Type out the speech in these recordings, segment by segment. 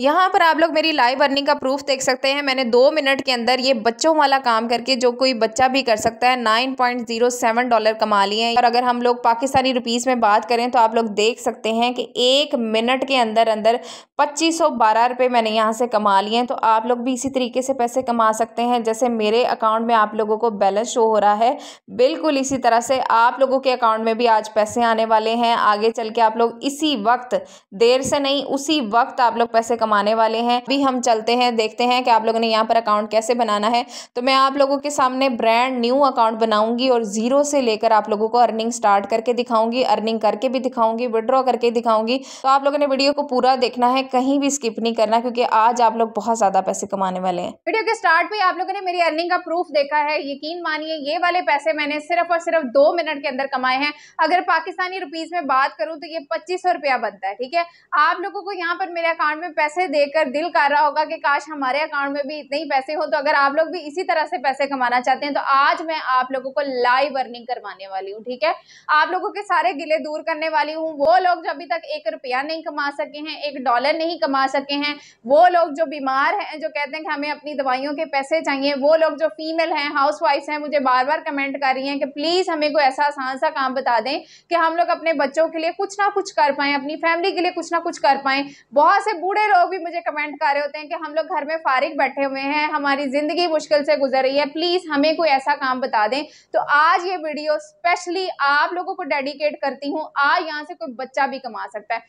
यहाँ पर आप लोग मेरी लाइव अर्निंग का प्रूफ देख सकते हैं मैंने दो मिनट के अंदर ये बच्चों वाला काम करके जो कोई बच्चा भी कर सकता है nine point zero seven dollar कमा लिए हैं और अगर हम लोग पाकिस्तानी रुपीज़ में बात करें तो आप लोग देख सकते हैं कि एक मिनट के अंदर अंदर पच्चीस सौ बारह रुपये मैंने यहाँ से कमा लिए हैं तो आप लोग भी इसी तरीके से पैसे कमा सकते हैं जैसे मेरे अकाउंट में आप लोगों को बैलेंस शो हो रहा है बिल्कुल इसी तरह से आप लोगों के अकाउंट में भी आज पैसे आने वाले हैं आगे चल के आप लोग इसी वक्त देर से नहीं उसी वक्त आप लोग पैसे कमाने वाले हैं अभी हम चलते हैं देखते हैं कि आप लोगों ने यहाँ पर अकाउंट कैसे बनाना है तो मैं आप लोगों के सामने ब्रांड न्यू अकाउंट बनाऊंगी और ज़ीरो से लेकर आप लोगों को अर्निंग स्टार्ट करके दिखाऊंगी अर्निंग करके भी दिखाऊंगी विड्रॉ करके दिखाऊंगी तो आप लोगों ने वीडियो को पूरा देखना है कहीं भी स्किप नहीं करना क्योंकि आज आप लोग बहुत ज़्यादा पैसे कमाने वाले हैं वीडियो के स्टार्ट में आप लोगों ने मेरी अर्निंग का प्रूफ देखा है यकीन मानिए ये वाले पैसे मैंने सिर्फ और सिर्फ दो मिनट के अंदर कमाए हैं अगर पाकिस्तानी रुपीज़ में बात करूं तो ये पच्चीस रुपया बनता है ठीक है आप लोगों को यहाँ पर मेरे अकाउंट में पैसे पैसे देकर दिल कर रहा होगा कि काश हमारे अकाउंट में भी इतने ही पैसे हो तो अगर आप लोग भी इसी तरह से पैसे कमाना चाहते हैं तो आज मैं आप लोगों को लाइव अर्निंग करवाने वाली हूँ ठीक है आप लोगों के सारे गिले दूर करने वाली हूँ वो लोग जो अभी तक एक रुपया नहीं कमा सके हैं एक डॉलर नहीं कमा सके हैं वो लोग जो बीमार हैं जो कहते हैं कि हमें अपनी दवाइयों के पैसे चाहिए वो लोग जो फीमेल हैं हाउस वाइफ हैं मुझे बार बार कमेंट कर रही हैं कि प्लीज़ हमें कोई ऐसा आसान सा काम बता दें कि हम लोग अपने बच्चों के लिए कुछ ना कुछ कर पाए अपनी फैमिली के लिए कुछ ना कुछ कर पाए बहुत से बूढ़े लोग लोग भी मुझे कमेंट कर रहे होते हैं कि हम लोग घर में फारिग बैठे हुए हैं हमारी ज़िंदगी मुश्किल से गुजर रही है प्लीज़ हमें कोई ऐसा काम बता दें तो आज ये वीडियो स्पेशली आप लोगों को डेडिकेट करती हूँ आज यहाँ से कोई बच्चा भी कमा सकता है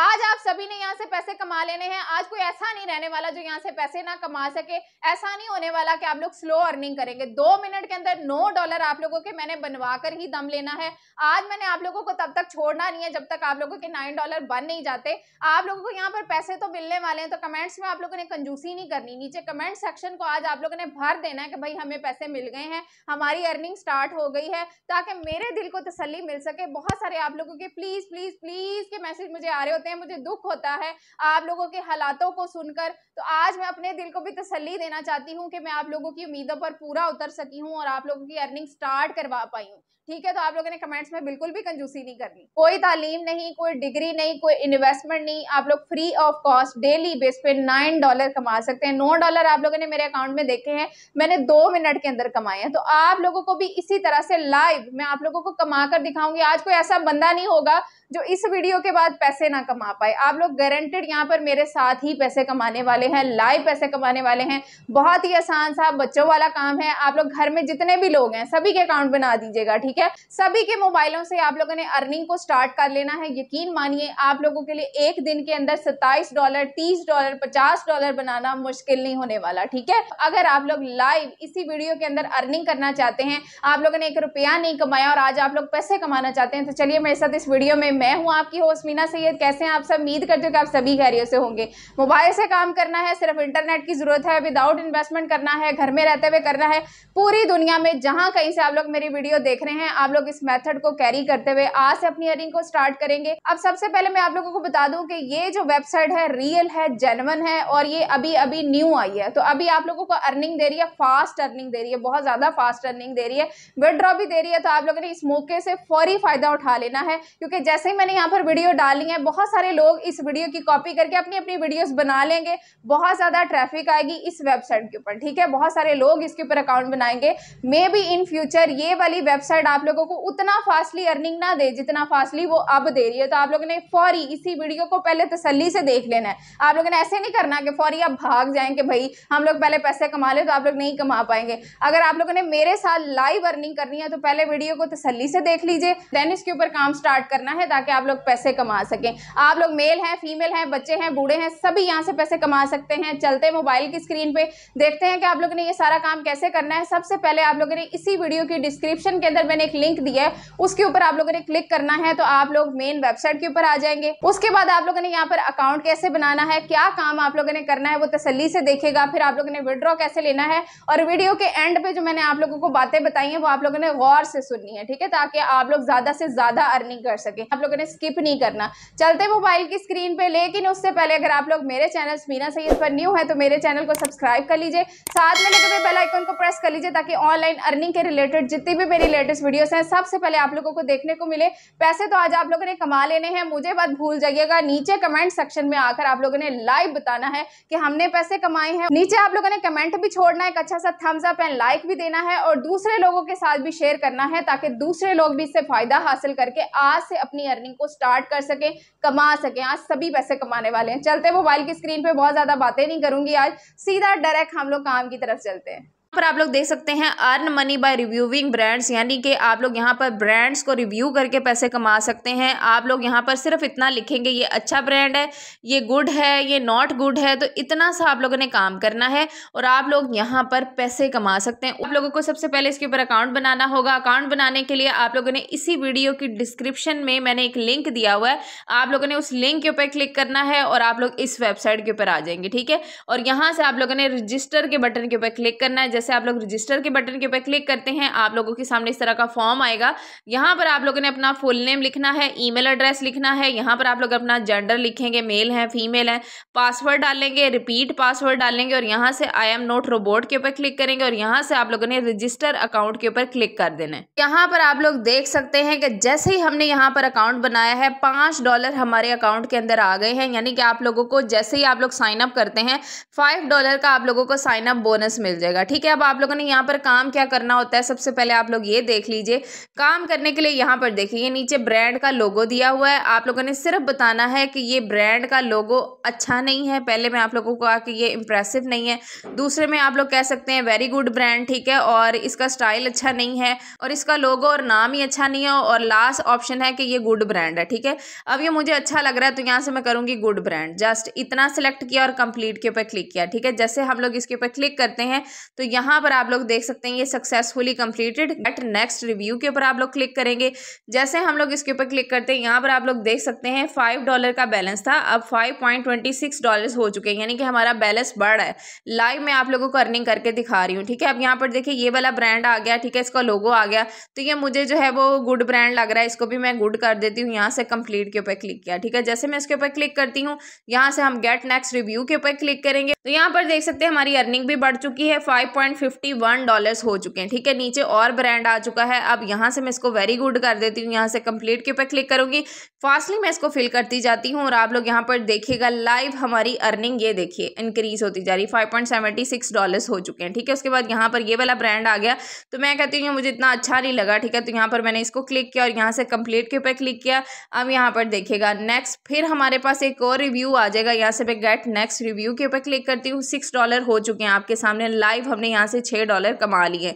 आज आप सभी ने यहाँ से पैसे कमा लेने हैं आज कोई ऐसा नहीं रहने वाला जो यहाँ से पैसे ना कमा सके ऐसा नहीं होने वाला कि आप लोग स्लो अर्निंग करेंगे दो मिनट के अंदर नौ डॉलर आप लोगों के मैंने बनवा कर ही दम लेना है आज मैंने आप लोगों को तब तक छोड़ना नहीं है जब तक आप लोगों के नाइन डॉलर बन नहीं जाते आप लोगों को यहाँ पर पैसे तो मिलने वाले हैं तो कमेंट्स में आप लोगों ने कंजूसी नहीं करनी नीचे कमेंट सेक्शन को आज आप लोगों ने भर देना है कि भाई हमें पैसे मिल गए हैं हमारी अर्निंग स्टार्ट हो गई है ताकि मेरे दिल को तसली मिल सके बहुत सारे आप लोगों के प्लीज़ प्लीज़ प्लीज़ के मैसेज मुझे आ रहे हो करते हैं मुझे दुख होता है आप लोगों के हालातों को सुनकर तो आज मैं अपने दिल को भी तसली देना चाहती हूँ कि मैं आप लोगों की उम्मीदों पर पूरा उतर सकी हूँ और आप लोगों की अर्निंग स्टार्ट करवा पाई हूँ ठीक है तो आप लोगों ने कमेंट्स में बिल्कुल भी कंजूसी नहीं करनी कोई तालीम नहीं कोई डिग्री नहीं कोई इन्वेस्टमेंट नहीं आप लोग free of cost daily base पे नाइन डॉलर कमा सकते हैं नौ डॉलर आप लोगों ने मेरे अकाउंट में देखे हैं मैंने दो मिनट के अंदर कमाए हैं तो आप लोगों को भी इसी तरह से लाइव मैं आप लोगों को कमा कर दिखाऊंगी आज कोई ऐसा बंदा नहीं होगा जो इस वीडियो के बाद पैसे ना कमा पाए आप लोग गारंटेड यहाँ पर मेरे साथ ही पैसे कमाने वाले हैं लाइव पैसे कमाने वाले हैं बहुत ही आसान सा बच्चों वाला काम है आप लोग घर में जितने भी लोग हैं सभी के अकाउंट बना दीजिएगा ठीक है है सभी के मोबाइलों से आप लोगों ने अर्निंग को स्टार्ट कर लेना है यकीन मानिए आप लोगों के लिए एक दिन के अंदर सत्ताईस डॉलर तीस डॉलर पचास डॉलर बनाना मुश्किल नहीं होने वाला ठीक है अगर आप लोग लाइव इसी वीडियो के अंदर अर्निंग करना चाहते हैं आप लोगों ने एक रुपया नहीं कमाया और आज आप लोग पैसे कमाना चाहते हैं तो चलिए मेरे साथ इस वीडियो में मैं हूँ आपकी होस्ट मीना सैयद कैसे हैं आप सब उम्मीद करते हो कि आप सभी कैरियर से होंगे मोबाइल से काम करना है सिर्फ इंटरनेट की जरूरत है विदाउट इन्वेस्टमेंट करना है घर में रहते हुए करना है पूरी दुनिया में जहां कहीं से आप लोग मेरी वीडियो देख रहे हैं हैं आप लोग इस मेथड को कैरी करते हुए आज से अपनी अर्निंग को स्टार्ट करेंगे अब सबसे पहले मैं आप लोगों को बता दूं कि ये जो वेबसाइट है रियल है जेनवन है और ये अभी अभी न्यू आई है तो अभी आप लोगों को अर्निंग दे रही है फास्ट अर्निंग दे रही है बहुत ज़्यादा फास्ट अर्निंग दे रही है विदड्रॉ भी दे रही है तो आप लोगों ने इस मौके से फौरी फायदा उठा लेना है क्योंकि जैसे ही मैंने यहाँ पर वीडियो डाली है बहुत सारे लोग इस वीडियो की कॉपी करके अपनी अपनी वीडियोज बना लेंगे बहुत ज़्यादा ट्रैफिक आएगी इस वेबसाइट के ऊपर ठीक है बहुत सारे लोग इसके ऊपर अकाउंट बनाएंगे मे बी इन फ्यूचर ये वाली वेबसाइट आप लोगों को उतना फास्टली अर्निंग ना दे जितना फास्टली वो अब दे रही है तो आप लोगों ने फौरी इसी वीडियो को पहले तसली से देख लेना है आप लोगों ने ऐसे नहीं करना कि फौरी आप भाग जाएं कि भाई हम लोग पहले पैसे कमा ले तो आप लोग नहीं कमा पाएंगे अगर आप लोगों ने मेरे साथ लाइव अर्निंग करनी है तो पहले वीडियो को तसली से देख लीजिए देन इसके ऊपर काम स्टार्ट करना है ताकि आप लोग पैसे कमा सकें आप लोग मेल हैं फीमेल हैं बच्चे हैं बूढ़े हैं सभी यहाँ से पैसे कमा सकते हैं चलते मोबाइल की स्क्रीन पर देखते हैं कि आप लोगों ने ये सारा काम कैसे करना है सबसे पहले आप लोगों ने इसी वीडियो की डिस्क्रिप्शन के अंदर मैंने मैंने एक लिंक दिया है उसके ऊपर आप लोगों ने क्लिक करना है तो आप लोग मेन वेबसाइट के ऊपर आ जाएंगे उसके बाद आप लोगों ने यहाँ पर अकाउंट कैसे बनाना है क्या काम आप लोगों ने करना है वो तसली से देखेगा फिर आप लोगों ने विड्रॉ कैसे लेना है और वीडियो के एंड पे जो मैंने आप लोगों को बातें बताई हैं वो आप लोगों ने गौर से सुननी है ठीक है ताकि आप लोग ज़्यादा से ज़्यादा अर्निंग कर सके आप लोगों ने स्किप नहीं करना चलते मोबाइल की स्क्रीन पे लेकिन उससे पहले अगर आप लोग मेरे चैनल मीना सही पर न्यू है तो मेरे चैनल को सब्सक्राइब कर लीजिए साथ में लगे हुए बेल को प्रेस कर लीजिए ताकि ऑनलाइन अर्निंग के रिलेटेड जितनी भी मेरी लेटेस्ट वीडियोस हैं सबसे पहले आप लोगों को देखने को मिले पैसे तो आज आप लोगों ने कमा लेने हैं मुझे बात भूल जाइएगा नीचे कमेंट सेक्शन में आकर आप लोगों ने लाइव बताना है कि हमने पैसे कमाए हैं नीचे आप लोगों ने कमेंट भी छोड़ना है एक अच्छा सा थम्स अप एंड लाइक भी देना है और दूसरे लोगों के साथ भी शेयर करना है ताकि दूसरे लोग भी इससे फायदा हासिल करके आज से अपनी अर्निंग को स्टार्ट कर सके कमा सके आज सभी पैसे कमाने वाले हैं चलते मोबाइल की स्क्रीन पर बहुत ज़्यादा बातें नहीं करूंगी आज सीधा डायरेक्ट हम लोग काम की तरफ चलते हैं पर आप लोग देख सकते हैं earn money by reviewing brands यानी कि आप लोग यहाँ पर ब्रांड्स को रिव्यू करके पैसे कमा सकते हैं आप लोग यहाँ पर सिर्फ इतना लिखेंगे ये अच्छा ब्रांड है ये गुड है ये नॉट गुड है तो इतना सा आप लोगों ने काम करना है और आप लोग यहाँ पर पैसे कमा सकते हैं आप लोगों को सबसे पहले इसके ऊपर अकाउंट बनाना होगा अकाउंट बनाने के लिए आप लोगों ने इसी वीडियो की डिस्क्रिप्शन में मैंने एक लिंक दिया हुआ है आप लोगों ने उस लिंक के ऊपर क्लिक करना है और आप लोग इस वेबसाइट के ऊपर आ जाएंगे ठीक है और यहाँ से आप लोगों ने रजिस्टर के बटन के ऊपर क्लिक करना है जैसे आप लोग रजिस्टर के बटन के ऊपर क्लिक करते हैं आप लोगों के सामने इस तरह का फॉर्म आएगा यहाँ पर आप लोगों ने अपना फुल नेम लिखना है ईमेल एड्रेस लिखना है यहाँ पर आप लोग अपना जेंडर लिखेंगे मेल है फीमेल है पासवर्ड डालेंगे रिपीट पासवर्ड डालेंगे और यहाँ से आई एम नोट रोबोट के ऊपर क्लिक करेंगे और यहाँ से आप लोगों ने रजिस्टर अकाउंट के ऊपर क्लिक कर देना है यहाँ पर आप लोग देख सकते हैं कि जैसे ही हमने यहाँ पर अकाउंट बनाया है पाँच डॉलर हमारे अकाउंट के अंदर आ गए हैं यानी कि आप लोगों को जैसे ही आप लोग साइन अप करते हैं फाइव डॉलर का आप लोगों को साइन अप बोनस मिल जाएगा ठीक है अब आप लोगों ने यहाँ पर काम क्या करना होता है सबसे पहले आप लोग ये देख लीजिए काम करने के लिए यहाँ पर देखिए ये नीचे ब्रांड का लोगो दिया हुआ है आप लोगों ने सिर्फ बताना है कि ये ब्रांड का लोगो अच्छा नहीं है पहले मैं आप लोगों को कहा कि ये इम्प्रेसिव नहीं है दूसरे में आप लोग कह सकते हैं वेरी गुड ब्रांड ठीक है और इसका स्टाइल अच्छा नहीं है और इसका लोगो और नाम ही अच्छा नहीं है और लास्ट ऑप्शन है कि ये गुड ब्रांड है ठीक है अब ये मुझे अच्छा लग रहा है तो यहाँ से मैं करूँगी गुड ब्रांड जस्ट इतना सेलेक्ट किया और कंप्लीट के ऊपर क्लिक किया ठीक है जैसे हम लोग इसके ऊपर क्लिक करते हैं तो यहाँ यहाँ पर आप लोग देख सकते हैं ये successfully completed get next review के ऊपर आप लोग क्लिक करेंगे जैसे हम लोग इसके ऊपर क्लिक करते हैं यहाँ पर आप लोग देख सकते हैं फाइव डॉलर का बैलेंस था अब five point twenty six dollar हो चुके हैं यानी कि हमारा बैलेंस बढ़ रहा है लाइव में आप लोगों को अर्निंग करके दिखा रही हूँ ठीक है अब यहाँ पर देखिए ये वाला ब्रांड आ गया ठीक है इसका लोगो आ गया तो ये मुझे जो है वो गुड ब्रांड लग रहा है इसको भी मैं गुड कर देती हूँ यहाँ से कंप्लीट के ऊपर क्लिक किया ठीक है जैसे मैं इसके ऊपर क्लिक करती हूँ यहाँ से हम गेट नेक्स्ट रिव्यू के ऊपर क्लिक करेंगे तो यहाँ पर देख सकते हैं हमारी अर्निंग भी बढ़ चुकी है five point fifty one dollars हो चुके हैं ठीक है नीचे और ब्रांड आ चुका है अब यहाँ से मैं इसको वेरी गुड कर देती हूँ यहाँ से कंप्लीट के ऊपर क्लिक करूँगी फास्टली मैं इसको फिल करती जाती हूँ और आप लोग यहाँ पर देखिएगा लाइव हमारी अर्निंग ये देखिए इंक्रीज होती जा रही five point seventy six dollars हो चुके हैं ठीक है उसके बाद यहाँ पर ये वाला ब्रांड आ गया तो मैं कहती हूँ मुझे इतना अच्छा नहीं लगा ठीक है तो यहाँ पर मैंने इसको क्लिक किया और यहाँ से कंप्लीट के ऊपर क्लिक किया अब यहाँ पर देखिएगा नेक्स्ट फिर हमारे पास एक और रिव्यू आ जाएगा यहाँ से मैं गेट नेक्स्ट रिव्यू के ऊपर क्लिक करती हूँ सिक्स डॉलर हो चुके हैं आपके सामने लाइव हमने यहाँ से छः डॉलर कमा लिए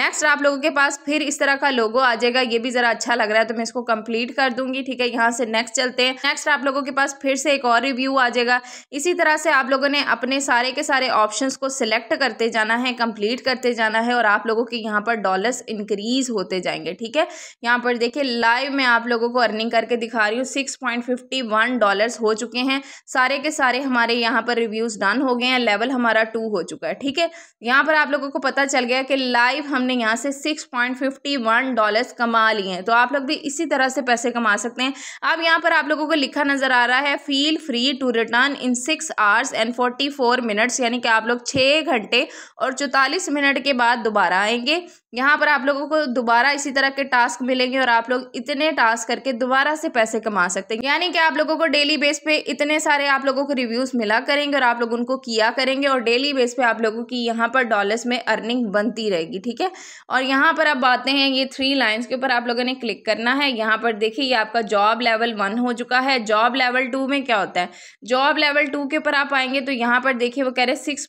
नेक्स्ट आप लोगों के पास फिर इस तरह का लोगो आ जाएगा ये भी ज़रा अच्छा लग रहा है तो मैं इसको कंप्लीट कर दूंगी ठीक है यहाँ से नेक्स्ट चलते हैं नेक्स्ट आप लोगों के पास फिर से एक और रिव्यू आ जाएगा इसी तरह से आप लोगों ने अपने सारे के सारे ऑप्शन को सिलेक्ट करते जाना है कम्प्लीट करते जाना है और आप लोगों के यहाँ पर डॉलर्स इंक्रीज होते जाएंगे ठीक है यहाँ पर देखिए लाइव मैं आप लोगों को अर्निंग करके दिखा रही हूँ six point fifty one dollars हो चुके हैं सारे के सारे हमारे यहाँ पर रिव्यूज़ डन हो गए हैं लेवल हमारा टू हो चुका है ठीक है यहाँ पर आप लोगों को पता चल गया कि लाइव हमने यहाँ से six point fifty one dollars कमा लिए हैं तो आप लोग भी इसी तरह से पैसे कमा सकते हैं अब यहाँ पर आप लोगों को लिखा नज़र आ रहा है feel free to return in six hours and forty four minutes यानी कि आप लोग छः घंटे और चौतालीस मिनट के बाद दोबारा आएंगे यहाँ पर आप लोगों को दोबारा इसी तरह के टास्क मिलेंगे और आप लोग इतने टास्क करके दोबारा से पैसे कमा सकते हैं यानी कि आप लोगों को डेली बेस पे इतने सारे आप लोगों को रिव्यूज मिला करेंगे और आप लोग उनको किया करेंगे और डेली बेस पे आप लोगों की यहाँ पर डॉलर्स में अर्निंग बनती रहेगी ठीक है और यहाँ पर अब आते हैं ये थ्री लाइन्स के ऊपर आप लोगों ने क्लिक करना है यहाँ पर देखिए ये आपका जॉब लेवल वन हो चुका है जॉब लेवल टू में क्या होता है जॉब लेवल टू के ऊपर आप आएंगे तो यहाँ पर देखिए वो कह रहे हैं सिक्स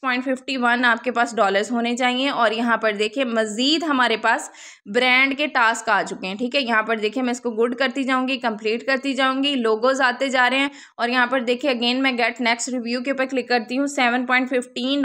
आपके पास डॉलर्स होने चाहिए और यहाँ पर देखिए मजीद हमारे पास ब्रांड के टास्क आ चुके हैं ठीक है यहाँ पर देखिए मैं इसको गुड करती जाऊँगी कंप्लीट करती जाऊँगी लोगोज आते जा रहे हैं और यहाँ पर देखिए अगेन मैं गेट नेक्स्ट रिव्यू के ऊपर क्लिक करती हूँ सेवन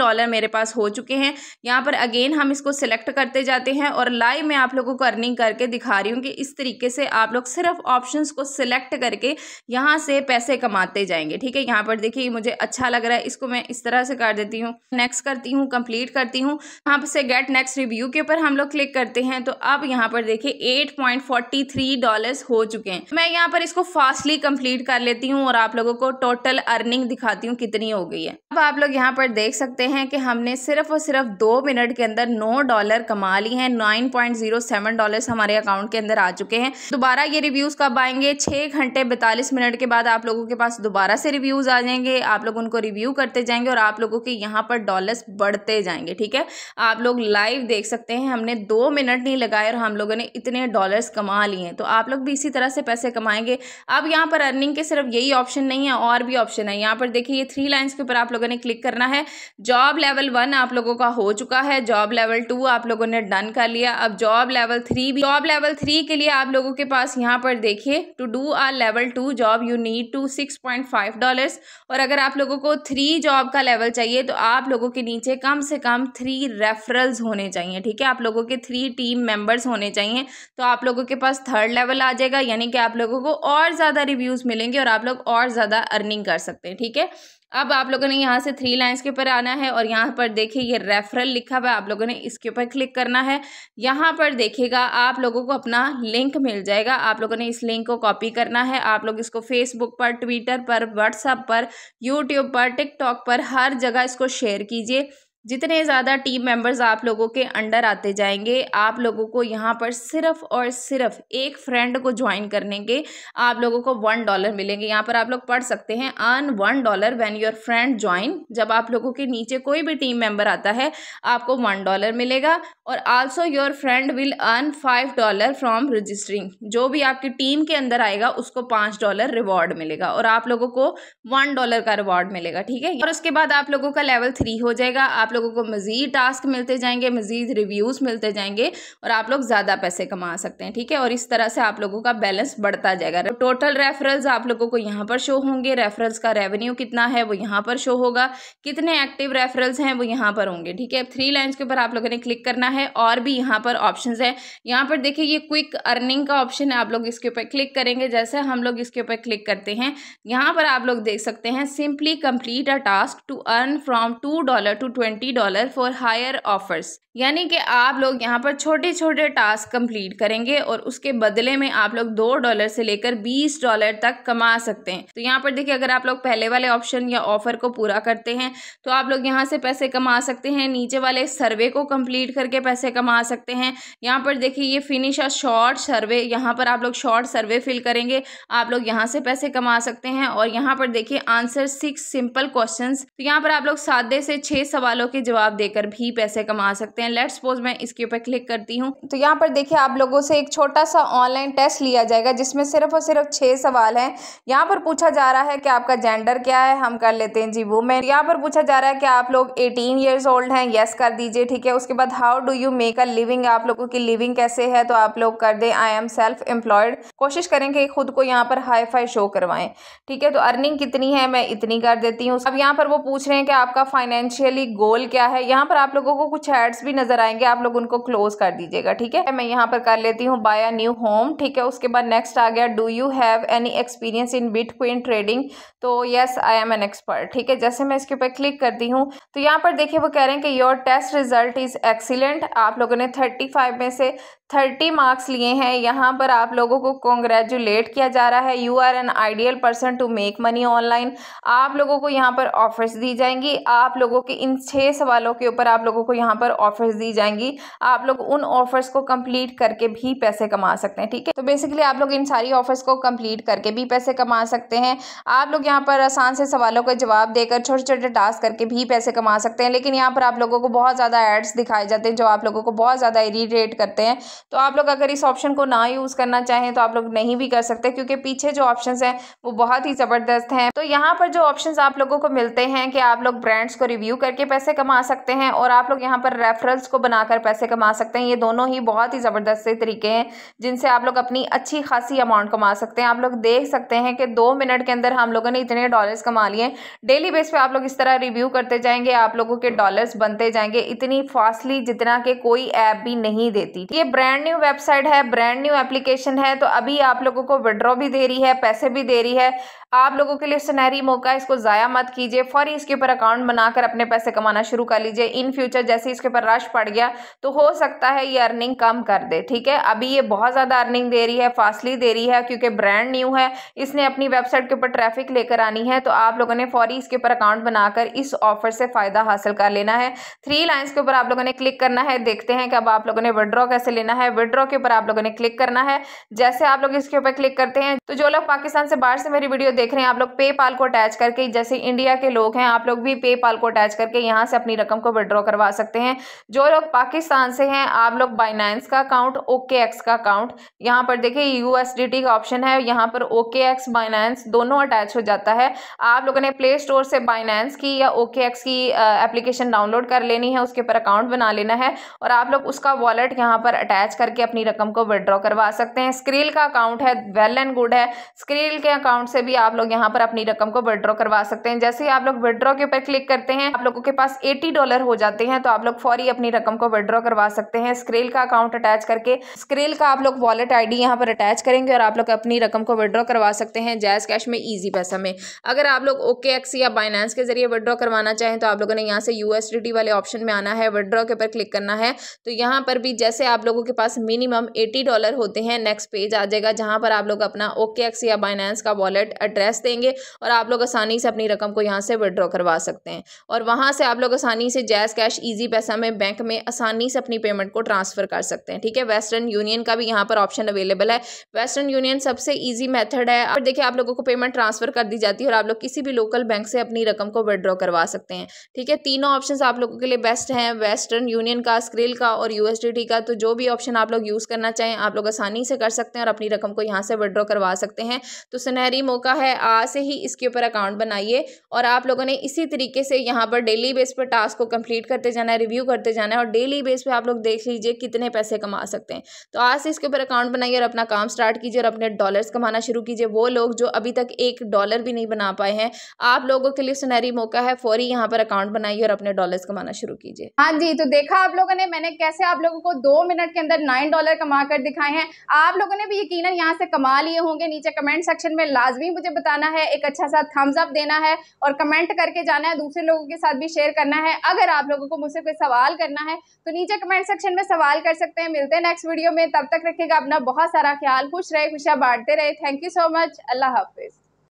डॉलर मेरे पास हो चुके हैं यहाँ पर अगेन हम इसको सिलेक्ट करते जाते हैं और लाइव मैं आप लोगों को अर्निंग करके दिखा रही हूँ कि इस तरीके से आप लोग सिर्फ ऑप्शन को सिलेक्ट करके यहाँ से पैसे कमाते जाएंगे ठीक है यहाँ पर देखिए मुझे अच्छा लग रहा है इसको मैं इस तरह से कर देती हूँ नेक्स्ट करती हूँ कंप्लीट करती हूँ यहाँ से गेट नेक्स्ट रिव्यू के ऊपर हम लोग क्लिक करते हैं तो अब यहाँ पर देखिए 8.43 डॉलर्स हो चुके हैं मैं यहाँ पर इसको फास्टली कंप्लीट कर लेती हूँ और आप लोगों को टोटल अर्निंग दिखाती हूँ कितनी हो गई है अब आप लोग यहाँ पर देख सकते हैं कि हमने सिर्फ और सिर्फ दो मिनट के अंदर नौ डॉलर कमा ली है nine point zero seven dollar हमारे अकाउंट के अंदर आ चुके हैं दोबारा ये रिव्यूज़ कब आएंगे छह घंटे बैतालीस मिनट के बाद आप लोगों के पास दोबारा से रिव्यूज़ आ जाएंगे आप लोग उनको रिव्यू करते जाएंगे और आप लोगों के यहाँ पर डॉलर्स बढ़ते जाएंगे ठीक है आप लोग लाइव देख सकते हैं हमने दो मिनट नहीं लगाए और हम लोगों ने इतने डॉलर्स कमा लिए तो आप लोग भी इसी तरह से पैसे कमाएंगे अब यहाँ पर अर्निंग के सिर्फ यही ऑप्शन नहीं है और भी ऑप्शन है यहाँ पर देखिए ये थ्री लाइन्स के ऊपर आप लोगों ने क्लिक करना है जॉब लेवल वन आप लोगों का हो चुका है जॉब लेवल टू आप लोगों ने डन कर लिया अब जॉब लेवल थ्री भी जॉब लेवल थ्री के लिए आप लोगों के पास यहाँ पर देखिए to do a level two job you need to six point five dollars और अगर आप लोगों को थ्री जॉब का लेवल चाहिए तो आप लोगों के नीचे कम से कम थ्री रेफरल्स होने चाहिए ठीक है आप लोगों के के थ्री टीम मेंबर्स होने चाहिए तो आप लोगों के पास थर्ड लेवल आ जाएगा यानी कि आप लोगों को और ज़्यादा रिव्यूज़ मिलेंगे और आप लोग और ज़्यादा अर्निंग कर सकते हैं ठीक है अब आप लोगों ने यहाँ से थ्री लाइन्स के ऊपर आना है और यहाँ पर देखिए ये रेफरल लिखा हुआ है आप लोगों ने इसके ऊपर क्लिक करना है यहाँ पर देखिएगा आप लोगों को अपना लिंक मिल जाएगा आप लोगों ने इस लिंक को कॉपी करना है आप लोग इसको फेसबुक पर ट्विटर पर व्हाट्सअप पर यूट्यूब पर टिकटॉक पर हर जगह इसको शेयर कीजिए जितने ज़्यादा टीम मेंबर्स आप लोगों के अंडर आते जाएंगे आप लोगों को यहाँ पर सिर्फ और सिर्फ एक फ्रेंड को ज्वाइन करने के आप लोगों को वन डॉलर मिलेंगे यहाँ पर आप लोग पढ़ सकते हैं earn one dollar when your friend join जब आप लोगों के नीचे कोई भी टीम मेंबर आता है आपको वन डॉलर मिलेगा और also your friend will earn five dollar from registering जो भी आपकी टीम के अंदर आएगा उसको पाँच डॉलर रिवॉर्ड मिलेगा और आप लोगों को वन डॉलर का रिवॉर्ड मिलेगा ठीक है और उसके बाद आप लोगों का लेवल थ्री हो जाएगा आप लोगों को मज़ीद टास्क मिलते जाएंगे मज़ीद रिव्यूज़ मिलते जाएंगे और आप लोग ज़्यादा पैसे कमा सकते हैं ठीक है और इस तरह से आप लोगों का बैलेंस बढ़ता जाएगा तो टोटल रेफरल्स आप लोगों को यहाँ पर शो होंगे रेफरल्स का रेवेन्यू कितना है वो यहाँ पर शो होगा कितने एक्टिव रेफरल्स हैं वो यहाँ पर होंगे ठीक है थ्री लाइन्स के ऊपर आप लोगों ने क्लिक करना है और भी यहाँ पर ऑप्शन है यहाँ पर देखिए ये क्विक अर्निंग का ऑप्शन है आप लोग इसके ऊपर क्लिक करेंगे जैसे हम लोग इसके ऊपर क्लिक करते हैं यहाँ पर आप लोग देख सकते हैं simply complete a task to earn from two dollar to twenty twenty dollar for higher offers यानी कि आप लोग यहाँ पर छोटे छोटे टास्क कंप्लीट करेंगे और उसके बदले में आप लोग दो डॉलर से लेकर बीस डॉलर तक कमा सकते हैं तो यहाँ पर देखिए अगर आप लोग पहले वाले ऑप्शन या ऑफर को पूरा करते हैं तो आप लोग यहाँ से पैसे कमा सकते हैं नीचे वाले सर्वे को कंप्लीट करके पैसे कमा सकते हैं यहाँ पर देखिए ये फिनिश और शॉर्ट सर्वे यहाँ पर आप लोग शॉर्ट सर्वे फिल करेंगे आप लोग यहाँ से पैसे कमा सकते हैं और यहाँ पर देखिए आंसर सिक्स सिंपल क्वेश्चन तो यहाँ पर आप लोग सादे से छः सवालों के जवाब देकर भी पैसे कमा सकते हैं लेट सपोज मैं इसके ऊपर क्लिक करती हूँ तो यहाँ पर देखिए आप लोगों से एक छोटा सा ऑनलाइन टेस्ट लिया जाएगा जिसमें सिर्फ और सिर्फ छः सवाल हैं यहाँ पर पूछा जा रहा है कि आपका जेंडर क्या है हम कर लेते हैं जी मैं यहाँ पर पूछा जा रहा है कि आप लोग एटीन ईयर्स ओल्ड हैं येस कर दीजिए ठीक है उसके बाद how do you make a living आप लोगों की लिविंग कैसे है तो आप लोग कर दें आई एम सेल्फ एम्प्लॉयड कोशिश करें कि खुद को यहाँ पर हाई फाई शो करवाएं ठीक है तो अर्निंग कितनी है मैं इतनी कर देती हूँ अब यहाँ पर वो पूछ रहे हैं कि आपका फाइनेंशियली गोल मॉडल क्या है यहाँ पर आप लोगों को कुछ एड्स भी नजर आएंगे आप लोग उनको क्लोज कर दीजिएगा ठीक है मैं यहाँ पर कर लेती हूँ बाय अ न्यू होम ठीक है उसके बाद नेक्स्ट आ गया do you have any experience in bitcoin trading तो yes I am an expert ठीक है जैसे मैं इसके ऊपर क्लिक करती हूँ तो यहाँ पर देखिए वो कह रहे हैं कि your test result is excellent आप लोगों ने थर्टी में से थर्टी मार्क्स लिए हैं यहाँ पर आप लोगों को कॉन्ग्रेचुलेट किया जा रहा है you are an ideal person to make money online आप लोगों को यहाँ पर ऑफर्स दी जाएंगी आप लोगों के इन छः सवालों के ऊपर आप लोगों को यहाँ पर ऑफर्स दी जाएंगी आप लोग उन ऑफर्स को कंप्लीट करके भी पैसे कमा सकते हैं ठीक है तो बेसिकली आप लोग इन सारी ऑफर्स को कम्प्लीट करके भी पैसे कमा सकते हैं आप लोग यहाँ पर आसान से सवालों के जवाब देकर छोटे छोटे टास्क करके भी पैसे कमा सकते हैं लेकिन यहाँ पर आप लोगों को बहुत ज़्यादा एड्स दिखाए जाते हैं जो आप लोगों को बहुत ज़्यादा इरीटेट करते हैं तो आप लोग अगर इस ऑप्शन को ना यूज़ करना चाहें तो आप लोग नहीं भी कर सकते क्योंकि पीछे जो ऑप्शन हैं वो बहुत ही ज़बरदस्त हैं तो यहाँ पर जो ऑप्शन आप लोगों को मिलते हैं कि आप लोग ब्रांड्स को रिव्यू करके पैसे कमा सकते हैं और आप लोग यहाँ पर रेफरल्स को बनाकर पैसे कमा सकते हैं ये दोनों ही बहुत ही ज़बरदस्त तरीके हैं जिनसे आप लोग अपनी अच्छी खासी अमाउंट कमा सकते हैं आप लोग देख सकते हैं कि दो मिनट के अंदर हम लोगों ने इतने डॉलर्स कमा लिए डेली बेस पे आप लोग इस तरह रिव्यू करते जाएंगे आप लोगों के डॉलर्स बनते जाएंगे इतनी फास्टली जितना के कोई ऐप भी नहीं देती ये ब्रांड ब्रांड न्यू वेबसाइट है ब्रांड न्यू एप्लीकेशन है तो अभी आप लोगों को विड्रॉ भी दे रही है पैसे भी दे रही है आप लोगों के लिए सुनहरी मौका इसको ज़ाया मत कीजिए फौरी इसके ऊपर अकाउंट बनाकर अपने पैसे कमाना शुरू कर लीजिए इन फ्यूचर जैसे इसके ऊपर रश पड़ गया तो हो सकता है ये अर्निंग कम कर दे ठीक है अभी ये बहुत ज़्यादा अर्निंग दे रही है फास्टली दे रही है क्योंकि ब्रांड न्यू है इसने अपनी वेबसाइट के ऊपर ट्रैफिक लेकर आनी है तो आप लोगों ने फौरी इसके ऊपर अकाउंट बनाकर इस ऑफर से फ़ायदा हासिल कर लेना है थ्री लाइन्स के ऊपर आप लोगों ने क्लिक करना है देखते हैं कि अब आप लोगों ने विड्रॉ कैसे लेना करना है विड्रॉ के ऊपर आप लोगों ने क्लिक करना है जैसे आप लोग इसके ऊपर क्लिक करते हैं तो जो लोग पाकिस्तान से बाहर से मेरी वीडियो देख रहे हैं आप लोग पेपाल को अटैच करके जैसे इंडिया के लोग हैं आप लोग भी पेपाल को अटैच करके यहाँ से अपनी रकम को विड्रॉ करवा सकते हैं जो लोग पाकिस्तान से हैं आप लोग बाइनांस का अकाउंट ओके का अकाउंट यहाँ पर देखिए यूएसडीटी का ऑप्शन है यहाँ पर ओके एक्स दोनों अटैच हो जाता है आप लोगों ने प्ले स्टोर से बाइनांस की या ओके की एप्लीकेशन डाउनलोड कर लेनी है उसके ऊपर अकाउंट बना लेना है और आप लोग उसका वॉलेट यहाँ पर अटैच अटैच करके अपनी रकम को विड्रॉ करवा सकते हैं स्क्रील का अकाउंट है वेल एंड गुड है स्क्रील के अकाउंट से भी आप लोग यहाँ पर अपनी रकम को विड्रॉ करवा सकते हैं जैसे ही आप लोग विड्रॉ के ऊपर क्लिक करते हैं आप लोगों के पास एटी डॉलर हो जाते हैं तो आप लोग फौरी अपनी रकम को विड्रॉ करवा सकते हैं स्क्रील का अकाउंट अटैच करके स्क्रील का आप लोग वॉलेट आई यहाँ पर अटैच करेंगे और आप लोग अपनी रकम को विड्रॉ करवा सकते हैं जैज कैश में ईजी पैसा में अगर आप लोग ओके या बाइनेंस के जरिए विड्रॉ करवाना चाहें तो आप लोगों ने यहाँ से यूएसडी वाले ऑप्शन में आना है विड्रॉ के ऊपर क्लिक करना है तो यहाँ पर भी जैसे आप लोगों के पास मिनिमम एटी डॉलर होते हैं नेक्स्ट पेज आ जाएगा जहाँ पर आप लोग अपना ओके एक्स या बाइनेंस का वॉलेट एड्रेस देंगे और आप लोग आसानी से अपनी रकम को यहाँ से विड्रॉ करवा सकते हैं और वहाँ से आप लोग आसानी से जैस कैश ईजी पैसा में बैंक में आसानी से अपनी पेमेंट को ट्रांसफ़र कर सकते हैं ठीक है वेस्टर्न यूनियन का भी यहाँ पर ऑप्शन अवेलेबल है वेस्टर्न यूनियन सबसे ईजी मेथड है और देखिए आप लोगों को पेमेंट ट्रांसफ़र कर दी जाती है और आप लोग किसी भी लोकल बैंक से अपनी रकम को विड्रॉ करवा सकते हैं ठीक है तीनों ऑप्शन आप लोगों के लिए बेस्ट हैं वेस्टर्न यूनियन का स्क्रिल का और यूएसडीटी का तो जो भी ऑप्शन ऑप्शन आप लोग यूज़ करना चाहें आप लोग आसानी से कर सकते हैं और अपनी रकम को यहाँ से विड्रॉ करवा सकते हैं तो सुनहरी मौका है आज से ही इसके ऊपर अकाउंट बनाइए और आप लोगों ने इसी तरीके से यहाँ पर डेली बेस पर टास्क को कम्प्लीट करते जाना है रिव्यू करते जाना है और डेली बेस पर आप लोग देख लीजिए कितने पैसे कमा सकते हैं तो आज से इसके ऊपर अकाउंट बनाइए और अपना काम स्टार्ट कीजिए और अपने डॉलर्स कमाना शुरू कीजिए वो लोग जो अभी तक एक डॉलर भी नहीं बना पाए हैं आप लोगों के लिए सुनहरी मौका है फौरी यहाँ पर अकाउंट बनाइए और अपने डॉलर्स कमाना शुरू कीजिए हाँ जी तो देखा आप लोगों ने मैंने कैसे आप लोगों को दो मिनट के अंदर अंदर नाइन डॉलर कमा कर दिखाए हैं आप लोगों ने भी यकीन यहाँ से कमा लिए होंगे नीचे कमेंट सेक्शन में लाजमी मुझे बताना है एक अच्छा सा थम्स अप देना है और कमेंट करके जाना है दूसरे लोगों के साथ भी शेयर करना है अगर आप लोगों को मुझसे कोई सवाल करना है तो नीचे कमेंट सेक्शन में सवाल कर सकते हैं मिलते हैं नेक्स्ट वीडियो में तब तक रखेगा अपना बहुत सारा ख्याल खुश रहे खुशियाँ बांटते रहे थैंक यू सो मच अल्लाह हाफिज़